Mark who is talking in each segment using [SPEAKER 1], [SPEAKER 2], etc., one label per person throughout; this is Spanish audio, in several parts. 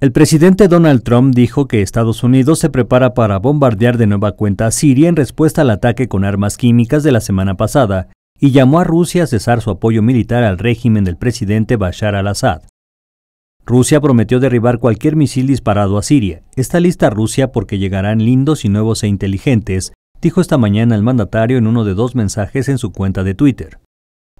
[SPEAKER 1] El presidente Donald Trump dijo que Estados Unidos se prepara para bombardear de nueva cuenta a Siria en respuesta al ataque con armas químicas de la semana pasada y llamó a Rusia a cesar su apoyo militar al régimen del presidente Bashar al-Assad. Rusia prometió derribar cualquier misil disparado a Siria. Está lista Rusia porque llegarán lindos y nuevos e inteligentes, dijo esta mañana el mandatario en uno de dos mensajes en su cuenta de Twitter.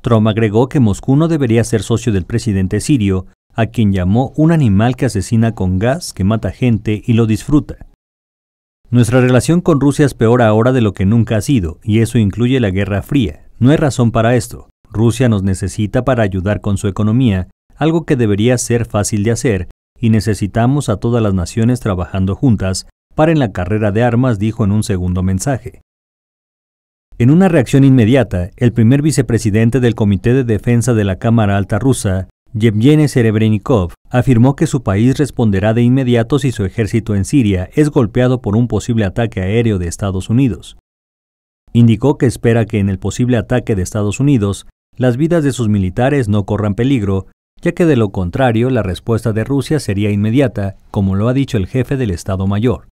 [SPEAKER 1] Trump agregó que Moscú no debería ser socio del presidente sirio a quien llamó un animal que asesina con gas, que mata gente y lo disfruta. Nuestra relación con Rusia es peor ahora de lo que nunca ha sido, y eso incluye la Guerra Fría. No hay razón para esto. Rusia nos necesita para ayudar con su economía, algo que debería ser fácil de hacer, y necesitamos a todas las naciones trabajando juntas, para en la carrera de armas, dijo en un segundo mensaje. En una reacción inmediata, el primer vicepresidente del Comité de Defensa de la Cámara Alta Rusa, Yevgeny Serebrenikov afirmó que su país responderá de inmediato si su ejército en Siria es golpeado por un posible ataque aéreo de Estados Unidos. Indicó que espera que en el posible ataque de Estados Unidos las vidas de sus militares no corran peligro, ya que de lo contrario la respuesta de Rusia sería inmediata, como lo ha dicho el jefe del Estado Mayor.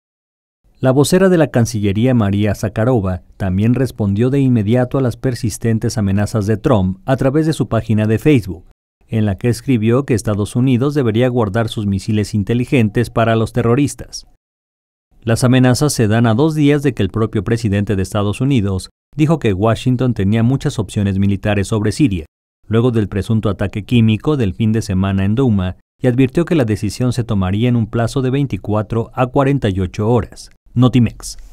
[SPEAKER 1] La vocera de la Cancillería María Zakharova también respondió de inmediato a las persistentes amenazas de Trump a través de su página de Facebook, en la que escribió que Estados Unidos debería guardar sus misiles inteligentes para los terroristas. Las amenazas se dan a dos días de que el propio presidente de Estados Unidos dijo que Washington tenía muchas opciones militares sobre Siria, luego del presunto ataque químico del fin de semana en Douma, y advirtió que la decisión se tomaría en un plazo de 24 a 48 horas. Notimex.